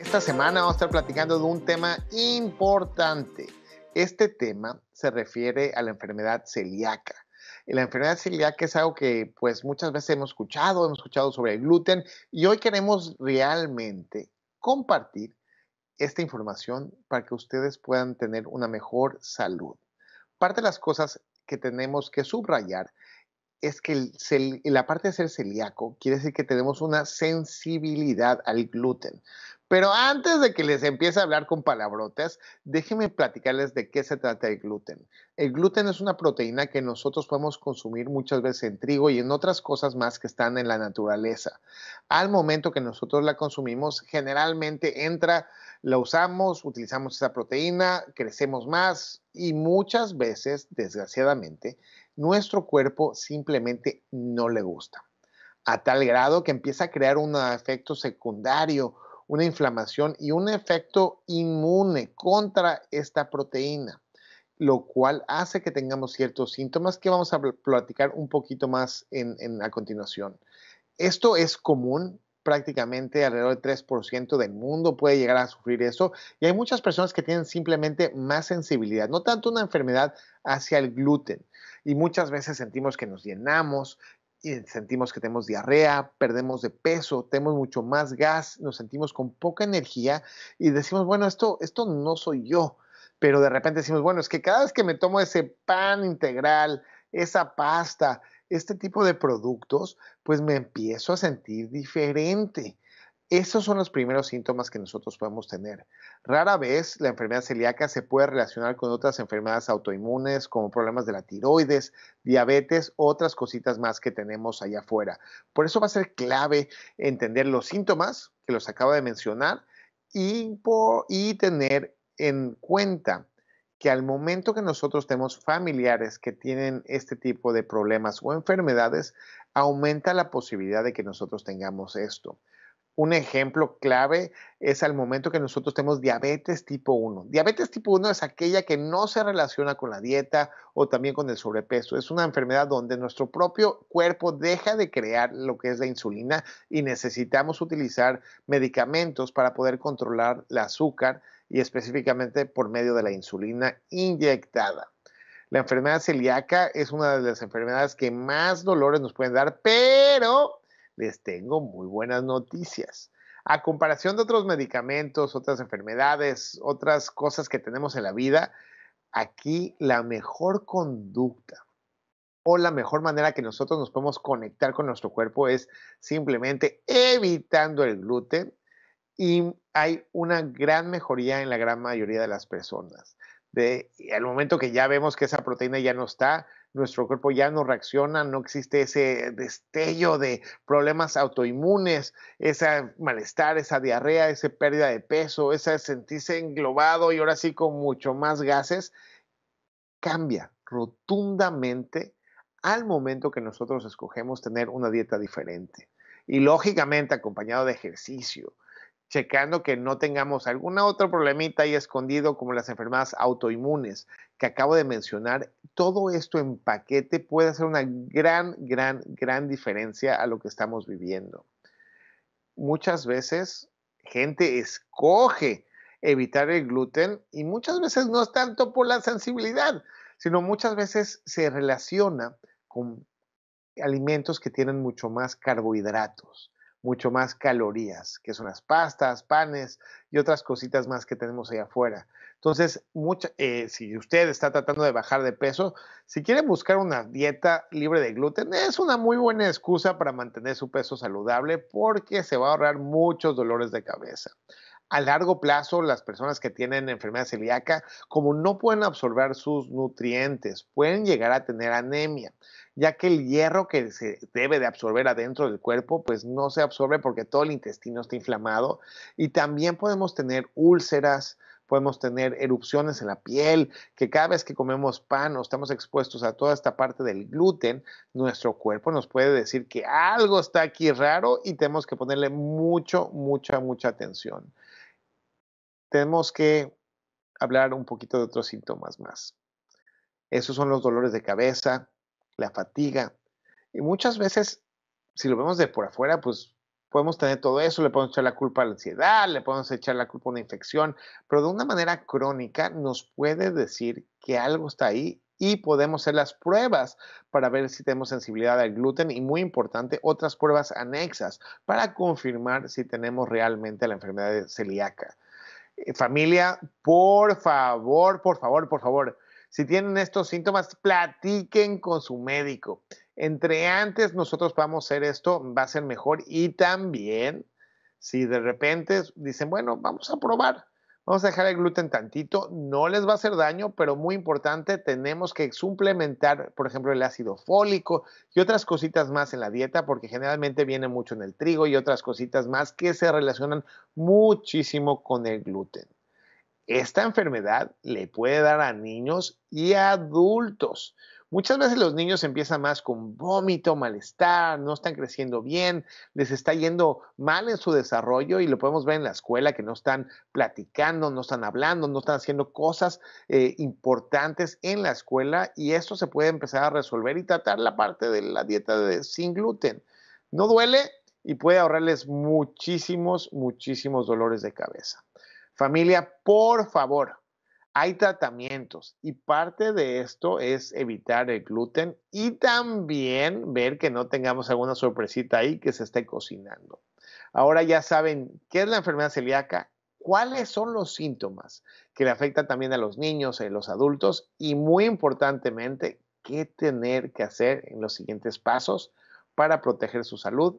Esta semana vamos a estar platicando de un tema importante. Este tema se refiere a la enfermedad celíaca. La enfermedad celíaca es algo que pues muchas veces hemos escuchado, hemos escuchado sobre el gluten y hoy queremos realmente compartir esta información para que ustedes puedan tener una mejor salud. Parte de las cosas que tenemos que subrayar es que la parte de ser celíaco quiere decir que tenemos una sensibilidad al gluten. Pero antes de que les empiece a hablar con palabrotas, déjenme platicarles de qué se trata el gluten. El gluten es una proteína que nosotros podemos consumir muchas veces en trigo y en otras cosas más que están en la naturaleza. Al momento que nosotros la consumimos, generalmente entra, la usamos, utilizamos esa proteína, crecemos más y muchas veces, desgraciadamente, nuestro cuerpo simplemente no le gusta. A tal grado que empieza a crear un efecto secundario una inflamación y un efecto inmune contra esta proteína, lo cual hace que tengamos ciertos síntomas que vamos a platicar un poquito más en, a continuación. Esto es común, prácticamente alrededor del 3% del mundo puede llegar a sufrir eso. Y hay muchas personas que tienen simplemente más sensibilidad, no tanto una enfermedad hacia el gluten. Y muchas veces sentimos que nos llenamos y eh, sentimos que tenemos diarrea, perdemos de peso, tenemos mucho más gas, nos sentimos con poca energía y decimos, bueno, esto, esto no soy yo. Pero de repente decimos, bueno, es que cada vez que me tomo ese pan integral, esa pasta, este tipo de productos, pues me empiezo a sentir diferente. Esos son los primeros síntomas que nosotros podemos tener. Rara vez la enfermedad celíaca se puede relacionar con otras enfermedades autoinmunes, como problemas de la tiroides, diabetes, otras cositas más que tenemos allá afuera. Por eso va a ser clave entender los síntomas que los acabo de mencionar y, y tener en cuenta que al momento que nosotros tenemos familiares que tienen este tipo de problemas o enfermedades, aumenta la posibilidad de que nosotros tengamos esto. Un ejemplo clave es al momento que nosotros tenemos diabetes tipo 1. Diabetes tipo 1 es aquella que no se relaciona con la dieta o también con el sobrepeso. Es una enfermedad donde nuestro propio cuerpo deja de crear lo que es la insulina y necesitamos utilizar medicamentos para poder controlar el azúcar y específicamente por medio de la insulina inyectada. La enfermedad celíaca es una de las enfermedades que más dolores nos pueden dar, pero les tengo muy buenas noticias. A comparación de otros medicamentos, otras enfermedades, otras cosas que tenemos en la vida, aquí la mejor conducta o la mejor manera que nosotros nos podemos conectar con nuestro cuerpo es simplemente evitando el gluten y hay una gran mejoría en la gran mayoría de las personas. De, al momento que ya vemos que esa proteína ya no está, nuestro cuerpo ya no reacciona, no existe ese destello de problemas autoinmunes, ese malestar, esa diarrea, esa pérdida de peso, ese sentirse englobado y ahora sí con mucho más gases, cambia rotundamente al momento que nosotros escogemos tener una dieta diferente. Y lógicamente acompañado de ejercicio, checando que no tengamos algún otro problemita ahí escondido como las enfermedades autoinmunes que acabo de mencionar, todo esto en paquete puede hacer una gran, gran, gran diferencia a lo que estamos viviendo. Muchas veces gente escoge evitar el gluten y muchas veces no es tanto por la sensibilidad, sino muchas veces se relaciona con alimentos que tienen mucho más carbohidratos mucho más calorías, que son las pastas, panes y otras cositas más que tenemos ahí afuera. Entonces, eh, si usted está tratando de bajar de peso, si quiere buscar una dieta libre de gluten, es una muy buena excusa para mantener su peso saludable porque se va a ahorrar muchos dolores de cabeza a largo plazo las personas que tienen enfermedad celíaca, como no pueden absorber sus nutrientes, pueden llegar a tener anemia, ya que el hierro que se debe de absorber adentro del cuerpo, pues no se absorbe porque todo el intestino está inflamado y también podemos tener úlceras, podemos tener erupciones en la piel, que cada vez que comemos pan o estamos expuestos a toda esta parte del gluten, nuestro cuerpo nos puede decir que algo está aquí raro y tenemos que ponerle mucho, mucha, mucha atención tenemos que hablar un poquito de otros síntomas más. Esos son los dolores de cabeza, la fatiga. Y muchas veces, si lo vemos de por afuera, pues podemos tener todo eso, le podemos echar la culpa a la ansiedad, le podemos echar la culpa a una infección, pero de una manera crónica nos puede decir que algo está ahí y podemos hacer las pruebas para ver si tenemos sensibilidad al gluten y muy importante, otras pruebas anexas para confirmar si tenemos realmente la enfermedad celíaca. Eh, familia, por favor, por favor, por favor, si tienen estos síntomas, platiquen con su médico. Entre antes nosotros vamos a hacer esto, va a ser mejor. Y también, si de repente dicen, bueno, vamos a probar, Vamos a dejar el gluten tantito, no les va a hacer daño, pero muy importante, tenemos que suplementar, por ejemplo, el ácido fólico y otras cositas más en la dieta, porque generalmente viene mucho en el trigo y otras cositas más que se relacionan muchísimo con el gluten. Esta enfermedad le puede dar a niños y a adultos. Muchas veces los niños empiezan más con vómito, malestar, no están creciendo bien, les está yendo mal en su desarrollo y lo podemos ver en la escuela que no están platicando, no están hablando, no están haciendo cosas eh, importantes en la escuela y esto se puede empezar a resolver y tratar la parte de la dieta de, sin gluten. No duele y puede ahorrarles muchísimos, muchísimos dolores de cabeza. Familia, por favor, hay tratamientos y parte de esto es evitar el gluten y también ver que no tengamos alguna sorpresita ahí que se esté cocinando. Ahora ya saben qué es la enfermedad celíaca, cuáles son los síntomas que le afectan también a los niños y eh, a los adultos y muy importantemente, qué tener que hacer en los siguientes pasos para proteger su salud